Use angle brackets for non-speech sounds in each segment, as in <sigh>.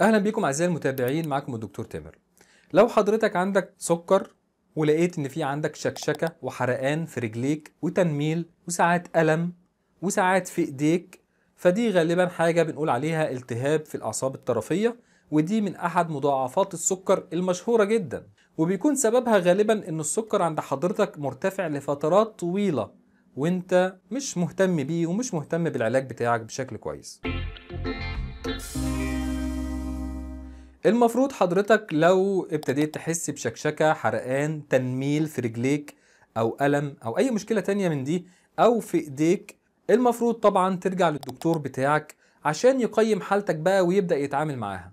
اهلا بيكم اعزائي المتابعين معاكم الدكتور تامر لو حضرتك عندك سكر ولقيت ان في عندك شكشكه وحرقان في رجليك وتنميل وساعات الم وساعات في ايديك فدي غالبا حاجه بنقول عليها التهاب في الاعصاب الطرفيه ودي من احد مضاعفات السكر المشهوره جدا وبيكون سببها غالبا ان السكر عند حضرتك مرتفع لفترات طويله وانت مش مهتم بيه ومش مهتم بالعلاج بتاعك بشكل كويس المفروض حضرتك لو ابتديت تحس بشكشكة حرقان تنميل في رجليك أو ألم أو أي مشكلة تانية من دي أو في إيديك المفروض طبعا ترجع للدكتور بتاعك عشان يقيم حالتك بقى ويبدأ يتعامل معاها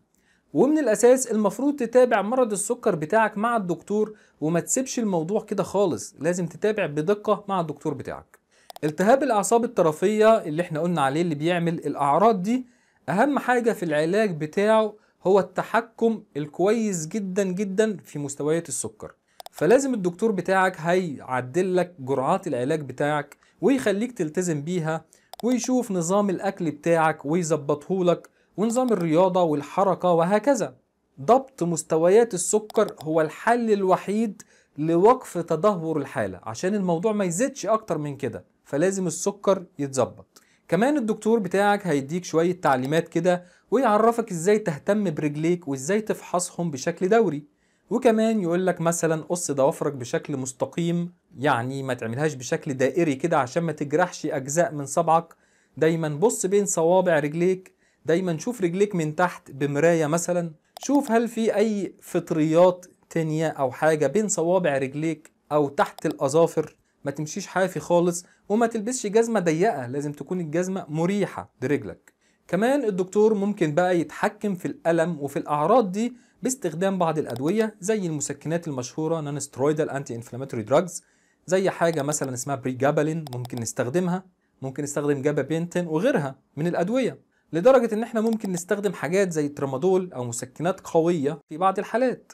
ومن الأساس المفروض تتابع مرض السكر بتاعك مع الدكتور وما تسيبش الموضوع كده خالص لازم تتابع بدقة مع الدكتور بتاعك التهاب الأعصاب الطرفية اللي احنا قلنا عليه اللي بيعمل الأعراض دي أهم حاجة في العلاج بتاعه هو التحكم الكويس جدا جدا في مستويات السكر فلازم الدكتور بتاعك هيعدل لك جرعات العلاج بتاعك ويخليك تلتزم بيها ويشوف نظام الاكل بتاعك ويظبطه لك ونظام الرياضه والحركه وهكذا ضبط مستويات السكر هو الحل الوحيد لوقف تدهور الحاله عشان الموضوع ما يزيدش اكتر من كده فلازم السكر يتظبط كمان الدكتور بتاعك هيديك شوية تعليمات كده ويعرفك ازاي تهتم برجليك وازاي تفحصهم بشكل دوري وكمان يقولك مثلا قص ضوافرك بشكل مستقيم يعني ما تعملهاش بشكل دائري كده عشان ما تجرحش أجزاء من صبعك دايما بص بين صوابع رجليك دايما شوف رجليك من تحت بمراية مثلا شوف هل في أي فطريات تانية أو حاجة بين صوابع رجليك أو تحت الأظافر ما تمشيش حافي خالص وما تلبسش جزمه ضيقه لازم تكون الجزمه مريحه لرجلك كمان الدكتور ممكن بقى يتحكم في الالم وفي الاعراض دي باستخدام بعض الادويه زي المسكنات المشهوره نون سترويدال انتي انفلاماتوري دراجز زي حاجه مثلا اسمها بريجابالين ممكن نستخدمها ممكن نستخدم جابابنتين وغيرها من الادويه لدرجه ان احنا ممكن نستخدم حاجات زي الترامادول او مسكنات قويه في بعض الحالات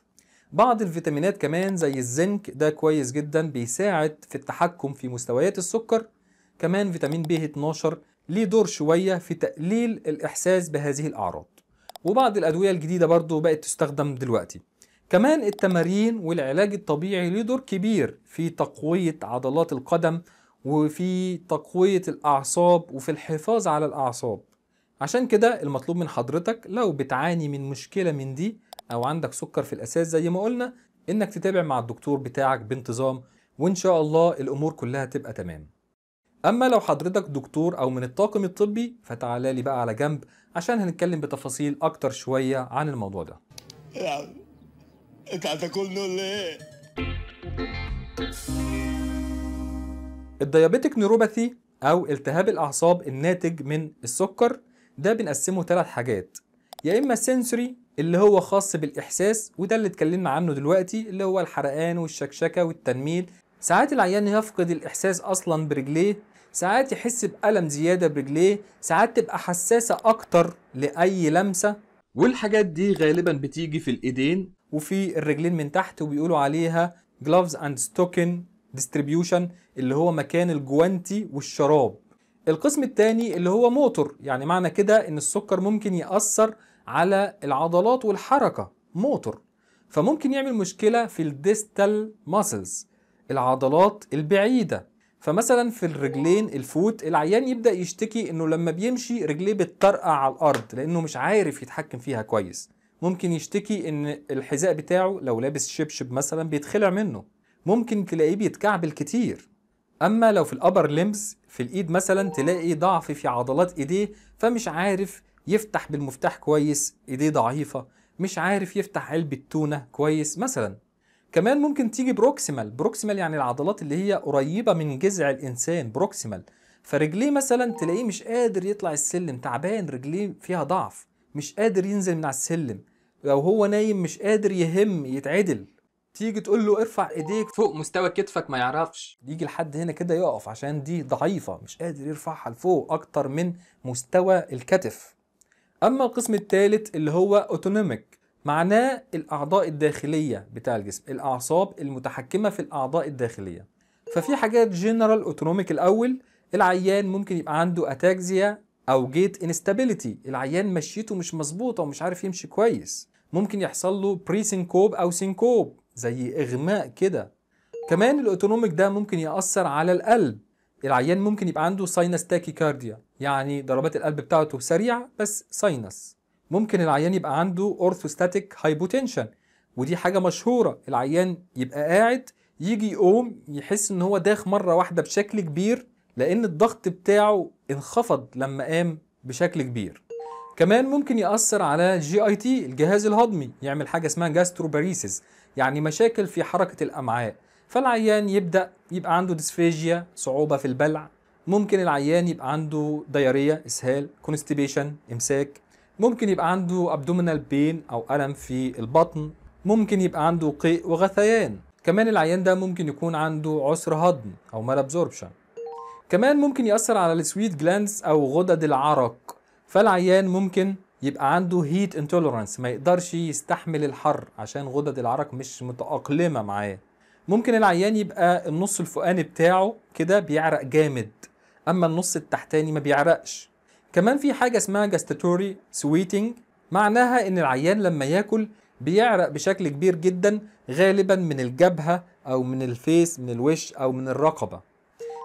بعض الفيتامينات كمان زي الزنك ده كويس جدا بيساعد في التحكم في مستويات السكر كمان فيتامين ب 12 ليه دور شوية في تقليل الإحساس بهذه الأعراض وبعض الأدوية الجديدة برضو بقت تستخدم دلوقتي كمان التمارين والعلاج الطبيعي ليه دور كبير في تقوية عضلات القدم وفي تقوية الأعصاب وفي الحفاظ على الأعصاب عشان كده المطلوب من حضرتك لو بتعاني من مشكلة من دي او عندك سكر في الاساس زي ما قلنا انك تتابع مع الدكتور بتاعك بانتظام وان شاء الله الامور كلها تبقى تمام اما لو حضرتك دكتور او من الطاقم الطبي فتعالى لي بقى على جنب عشان هنتكلم بتفاصيل اكتر شويه عن الموضوع ده يعني انت ولا ايه الديابيتك نيوروباثي او التهاب الاعصاب الناتج من السكر ده بنقسمه ثلاث حاجات يا اما السنسوري اللي هو خاص بالاحساس وده اللي اتكلمنا عنه دلوقتي اللي هو الحرقان والشكشكه والتنميل ساعات العيان يفقد الاحساس اصلا برجليه ساعات يحس بألم زيادة برجليه ساعات تبقى حساسة أكتر لأي لمسة والحاجات دي غالبا بتيجي في الإيدين وفي الرجلين من تحت وبيقولوا عليها جلوفز اند ستوكن ديستريبيوشن اللي هو مكان الجوانتي والشراب القسم الثاني اللي هو موتور يعني معنى كده ان السكر ممكن يأثر على العضلات والحركة موتور فممكن يعمل مشكلة في الديستال ماسلز العضلات البعيدة فمثلا في الرجلين الفوت العيان يبدأ يشتكي انه لما بيمشي رجليه بتطرقع على الارض لانه مش عارف يتحكم فيها كويس ممكن يشتكي ان الحذاء بتاعه لو لابس شبشب مثلا بيتخلع منه ممكن تلاقيه بيتكعبل كتير اما لو في الابر لمبس في الايد مثلا تلاقي ضعف في عضلات ايديه فمش عارف يفتح بالمفتاح كويس ايديه ضعيفه مش عارف يفتح علبه تونه كويس مثلا كمان ممكن تيجي بروكسيمال بروكسيمال يعني العضلات اللي هي قريبه من جذع الانسان بروكسيمال فرجليه مثلا تلاقيه مش قادر يطلع السلم تعبان رجليه فيها ضعف مش قادر ينزل من على السلم لو هو نايم مش قادر يهم يتعدل تيجي تقول له ارفع ايديك فوق مستوى كتفك ما يعرفش يجي لحد هنا كده يقف عشان دي ضعيفه مش قادر يرفعها لفوق اكتر من مستوى الكتف اما القسم الثالث اللي هو اوتونوميك معناه الاعضاء الداخليه بتاع الجسم الاعصاب المتحكمه في الاعضاء الداخليه ففي حاجات جنرال اوتونوميك الاول العيان ممكن يبقى عنده اتاكزيا او جيت انستابيليتي العيان مشيته مش مظبوطه ومش عارف يمشي كويس ممكن يحصل له بري سينكوب او سينكوب زي اغماء كده كمان الاوتونوميك ده ممكن ياثر على القلب العيان ممكن يبقى عنده ساينس تاكيكارديا يعني ضربات القلب بتاعته سريعه بس ساينس ممكن العيان يبقى عنده اورثوستاتيك هايبوتنشن ودي حاجه مشهوره العيان يبقى قاعد يجي يقوم يحس ان هو داخ مره واحده بشكل كبير لان الضغط بتاعه انخفض لما قام بشكل كبير كمان ممكن يأثر على جي اي تي الجهاز الهضمي يعمل حاجه اسمها جاستروباريسيس يعني مشاكل في حركه الامعاء فالعيان يبدا يبقى عنده ديسفيجيا صعوبه في البلع ممكن العيان يبقى عنده دياريه اسهال كونستيبيشن امساك ممكن يبقى عنده ابدومينال بين او الم في البطن ممكن يبقى عنده قيء وغثيان كمان العيان ده ممكن يكون عنده عسر هضم او مال ابزوربشن كمان ممكن ياثر على السويت جلانس او غدد العرق فالعيان ممكن يبقى عنده هيت انتولرانس ما يقدرش يستحمل الحر عشان غدد العرق مش متأقلمة معاه ممكن العيان يبقى النص الفوقاني بتاعه كده بيعرق جامد اما النص التحتاني ما بيعرقش كمان في حاجه اسمها جاستاتوري سويتنج معناها ان العيان لما ياكل بيعرق بشكل كبير جدا غالبا من الجبهه او من الفيس من الوش او من الرقبه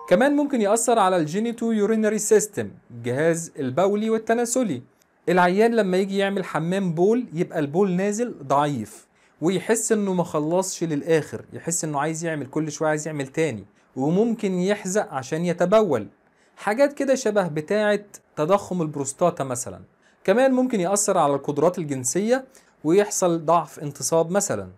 كمان ممكن يأثر على الجينيتو يورينري سيستم الجهاز البولي والتناسلي العيان لما يجي يعمل حمام بول يبقى البول نازل ضعيف ويحس انه ما خلصش للاخر يحس انه عايز يعمل كل شويه عايز يعمل تاني وممكن يحزق عشان يتبول حاجات كده شبه بتاعه تضخم البروستاتا مثلا كمان ممكن ياثر على القدرات الجنسيه ويحصل ضعف انتصاب مثلا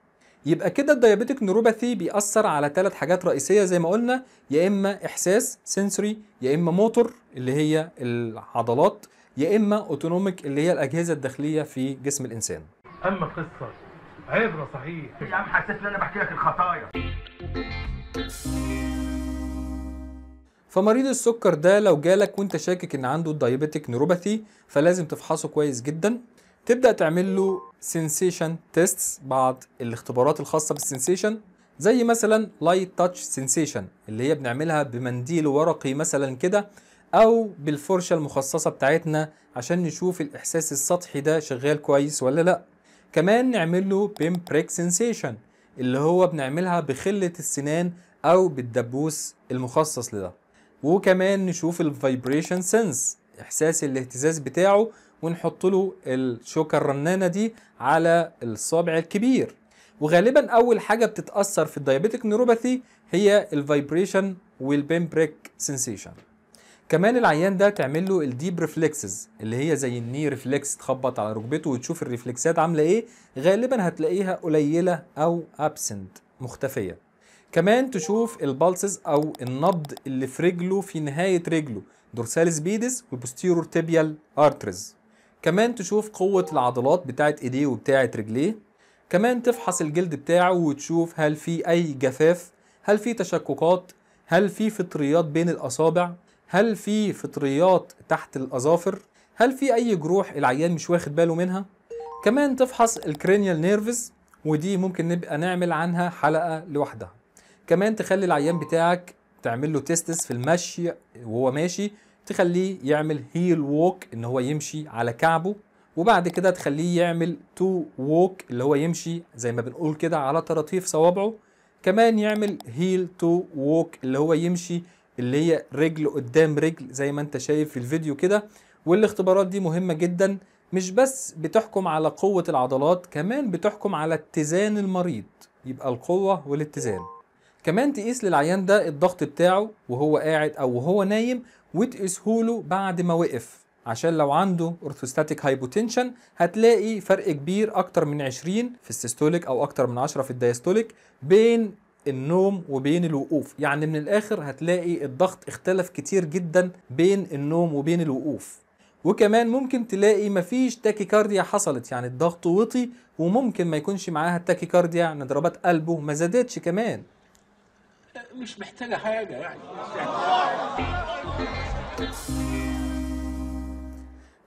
يبقى كده الديابيتك نوروباثي بيأثر على ثلاث حاجات رئيسية زي ما قلنا يا إما إحساس سنسوري يا إما موتور اللي هي العضلات يا إما أوتونوميك اللي هي الأجهزة الداخلية في جسم الإنسان أما قصة عبره صحيح يا عم حسيت ان انا بحكي لك الخطايا فمريض السكر ده لو جالك وانت شاكك ان عنده الدايبيتيك نيروباثي فلازم تفحصه كويس جدا تبدا تعمل له سنسيشن تيستس بعض الاختبارات الخاصه بالسنسيشن زي مثلا لايت تاتش سنسيشن اللي هي بنعملها بمنديل ورقي مثلا كده او بالفرشه المخصصه بتاعتنا عشان نشوف الاحساس السطحي ده شغال كويس ولا لا كمان نعمل له بين بريك سنسيشن اللي هو بنعملها بخلة السنان او بالدبوس المخصص لده وكمان نشوف الفايبريشن سنس احساس الاهتزاز بتاعه ونحط له الشوكة الرنانة دي على الصابع الكبير وغالبا اول حاجة بتتأثر في الديابيتك نيروباثي هي الفايبريشن والبين بريك سنسيشن كمان العيان ده تعمل له الديب ريفلكسز اللي هي زي الني ريفلكس تخبط على ركبته وتشوف الريفلكسات عامله ايه غالبا هتلاقيها قليله او ابسنت مختفيه كمان تشوف البالسز او النبض اللي في رجله في نهايه رجله دورساليس بيدس والبوستيرور تيبيال ارترز كمان تشوف قوه العضلات بتاعه ايديه وبتاعه رجليه كمان تفحص الجلد بتاعه وتشوف هل في اي جفاف هل في تشققات هل في فطريات بين الاصابع هل في فطريات تحت الأظافر؟ هل في أي جروح العيان مش واخد باله منها؟ كمان تفحص الكرينيال نيرفز ودي ممكن نبقى نعمل عنها حلقة لوحدها كمان تخلي العيان بتاعك تعمل له تيستس في المشي وهو ماشي تخليه يعمل هيل ووك ان هو يمشي على كعبه وبعد كده تخليه يعمل تو ووك اللي هو يمشي زي ما بنقول كده على طراطيف صوابعه كمان يعمل هيل تو ووك اللي هو يمشي اللي هي رجل قدام رجل زي ما انت شايف في الفيديو كده والاختبارات دي مهمة جدا مش بس بتحكم على قوة العضلات كمان بتحكم على اتزان المريض يبقى القوة والاتزان كمان تقيس للعيان ده الضغط بتاعه وهو قاعد او وهو نايم وتقيسهوله بعد ما وقف عشان لو عنده اورثوستاتيك هايبوتنشن هتلاقي فرق كبير اكتر من 20 في السيستوليك او اكتر من 10 في الدايستوليك بين النوم وبين الوقوف يعني من الاخر هتلاقي الضغط اختلف كتير جدا بين النوم وبين الوقوف وكمان ممكن تلاقي مفيش تاكيكارديا حصلت يعني الضغط وطي وممكن ما يكونش معاها كارديا يعني ضربات قلبه ما زادتش كمان مش محتاجة حاجة يعني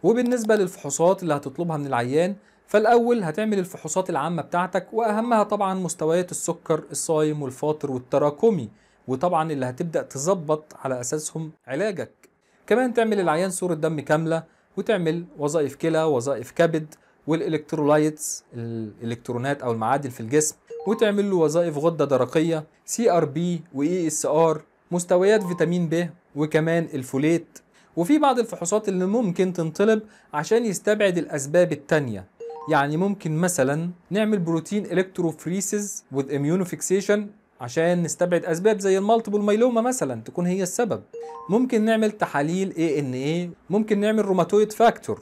وبالنسبة للفحوصات اللي هتطلبها من العيان فالاول هتعمل الفحوصات العامه بتاعتك واهمها طبعا مستويات السكر الصايم والفاطر والتراكمي وطبعا اللي هتبدا تظبط على اساسهم علاجك كمان تعمل العيان صوره دم كامله وتعمل وظائف كلى وظائف كبد والالكترولايتس الالكترونات او المعادن في الجسم وتعمل له وظائف غده درقيه سي ار بي واي اس ار مستويات فيتامين ب وكمان الفوليت وفي بعض الفحوصات اللي ممكن تنطلب عشان يستبعد الاسباب التانيه يعني ممكن مثلا نعمل بروتين الكتروفريسز وذ فيكسيشن عشان نستبعد اسباب زي المالتيبل مايلوما مثلا تكون هي السبب ممكن نعمل تحاليل اي ان اي ممكن نعمل روماتويد فاكتور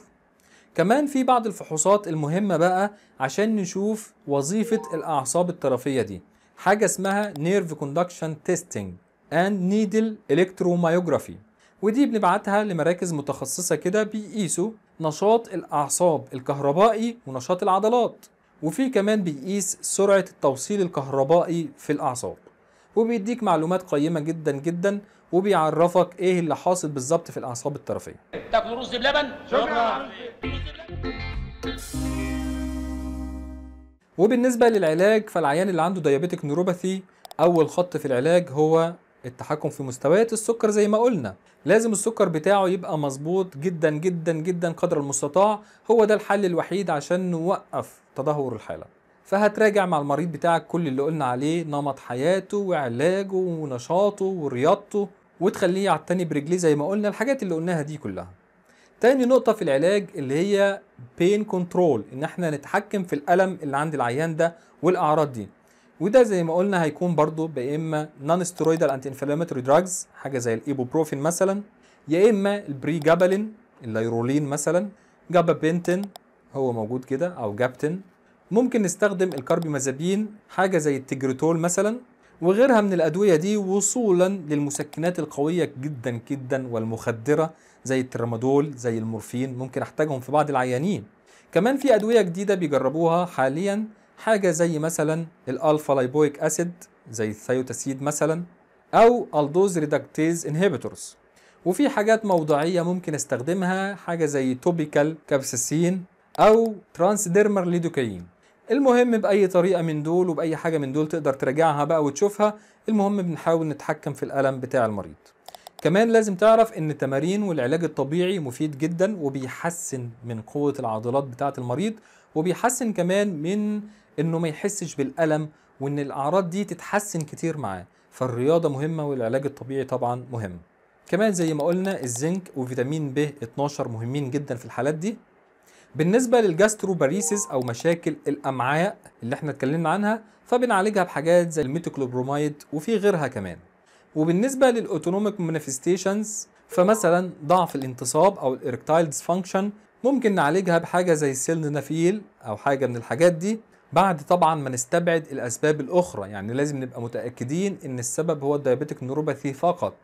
كمان في بعض الفحوصات المهمه بقى عشان نشوف وظيفه الاعصاب الطرفيه دي حاجه اسمها نيرف كوندكشن تيستينج اند نيدل الكترومايوجرافي ودي بنبعتها لمراكز متخصصه كده بيقيسوا نشاط الأعصاب الكهربائي ونشاط العضلات وفي كمان بيقيس سرعة التوصيل الكهربائي في الأعصاب وبيديك معلومات قيمة جدا جدا وبيعرفك ايه اللي حاصل بالظبط في الأعصاب الطرفية تاكلوا رز بلبن؟ شكرا وبالنسبة للعلاج فالعيان اللي عنده ديابيتك نيوروباثي أول خط في العلاج هو التحكم في مستويات السكر زي ما قلنا لازم السكر بتاعه يبقى مظبوط جدا جدا جدا قدر المستطاع هو ده الحل الوحيد عشان نوقف تدهور الحالة فهتراجع مع المريض بتاعك كل اللي قلنا عليه نمط حياته وعلاجه ونشاطه ورياضته وتخليه يعتني برجليه زي ما قلنا الحاجات اللي قلناها دي كلها تاني نقطة في العلاج اللي هي بين كنترول ان احنا نتحكم في الألم اللي عند العيان ده والأعراض دي وده زي ما قلنا هيكون برضو يا اما نون سترويدال انتي انفلاماتوري دراجز حاجه زي الايبوبروفين مثلا يا اما البري جابالين اللايرولين مثلا جابابنتين هو موجود كده او جابتن ممكن نستخدم الكاربيمازابين حاجه زي التجريتول مثلا وغيرها من الادويه دي وصولا للمسكنات القويه جدا جدا والمخدره زي الترامادول زي المورفين ممكن احتاجهم في بعض العيانين كمان في ادويه جديده بيجربوها حاليا حاجة زي مثلا الألفا لايبويك أسيد زي الثيوتاسيد مثلا أو الدوز ريدكتيز انهبيتورز وفي حاجات موضعية ممكن استخدمها حاجة زي توبيكال كابساسين أو ترانس ديرمر ليدوكاين المهم بأي طريقة من دول وبأي حاجة من دول تقدر تراجعها بقى وتشوفها المهم بنحاول نتحكم في الألم بتاع المريض كمان لازم تعرف ان التمارين والعلاج الطبيعي مفيد جدا وبيحسن من قوة العضلات بتاعة المريض وبيحسن كمان من انه ما يحسش بالالم وان الاعراض دي تتحسن كتير معاه فالرياضه مهمه والعلاج الطبيعي طبعا مهم كمان زي ما قلنا الزنك وفيتامين ب 12 مهمين جدا في الحالات دي بالنسبة للجاستروباريسيس أو مشاكل الأمعاء اللي احنا اتكلمنا عنها فبنعالجها بحاجات زي الميتوكلوبروميد وفي غيرها كمان وبالنسبة للأوتونوميك مانيفستيشنز فمثلا ضعف الانتصاب أو الإركتايل ديسفانكشن ممكن نعالجها بحاجة زي السلنافيل أو حاجة من الحاجات دي بعد طبعا ما نستبعد الاسباب الاخرى يعني لازم نبقى متاكدين ان السبب هو الديابيتك نوروباثي فقط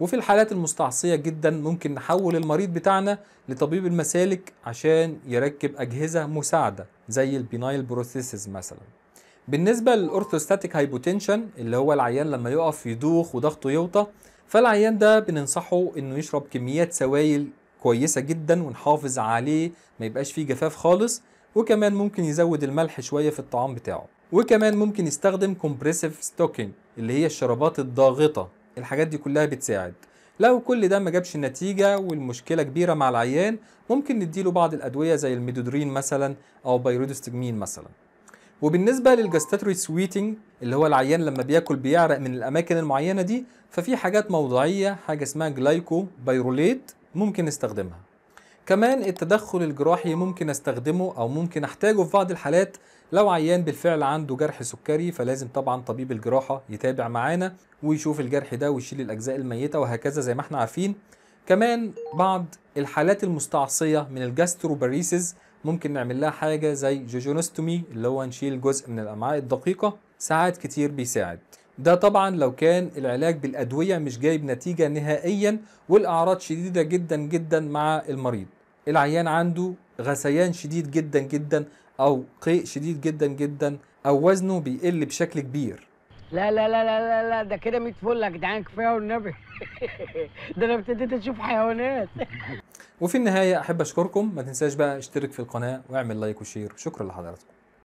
وفي الحالات المستعصيه جدا ممكن نحول المريض بتاعنا لطبيب المسالك عشان يركب اجهزه مساعده زي البينايل بروثيسز مثلا بالنسبه للاورثوستاتيك هايبوتنشن اللي هو العيان لما يقف يدوخ وضغطه يوطى فالعيان ده بننصحه انه يشرب كميات سوائل كويسه جدا ونحافظ عليه ما يبقاش فيه جفاف خالص وكمان ممكن يزود الملح شوية في الطعام بتاعه وكمان ممكن يستخدم كومبريسيف ستوكينج اللي هي الشرابات الضاغطة الحاجات دي كلها بتساعد لو كل ده ما جابش نتيجة والمشكلة كبيرة مع العيان ممكن نديله بعض الأدوية زي الميدودرين مثلا أو بايرودوستجمين مثلا وبالنسبة للجاستاتوري سويتنج اللي هو العيان لما بياكل بيعرق من الأماكن المعينة دي ففي حاجات موضعية حاجة اسمها جلايكو بايروليت ممكن نستخدمها كمان التدخل الجراحي ممكن استخدمه او ممكن احتاجه في بعض الحالات لو عيان بالفعل عنده جرح سكري فلازم طبعا طبيب الجراحه يتابع معانا ويشوف الجرح ده ويشيل الاجزاء الميته وهكذا زي ما احنا عارفين كمان بعض الحالات المستعصيه من الجاستروباريسز ممكن نعمل لها حاجه زي جوجونستومي اللي هو نشيل جزء من الامعاء الدقيقه ساعات كتير بيساعد ده طبعا لو كان العلاج بالادويه مش جايب نتيجه نهائيا والاعراض شديده جدا جدا مع المريض العيان عنده غثيان شديد جدا جدا او قيء شديد جدا جدا او وزنه بيقل بشكل كبير لا لا لا لا لا, لا ده كده 100 فل يا جدعان كفايه والنبي <laughs> ده انا ابتديت اشوف حيوانات وفي النهايه احب اشكركم ما تنساش بقى اشترك في القناه واعمل لايك وشير شكرا لحضراتكم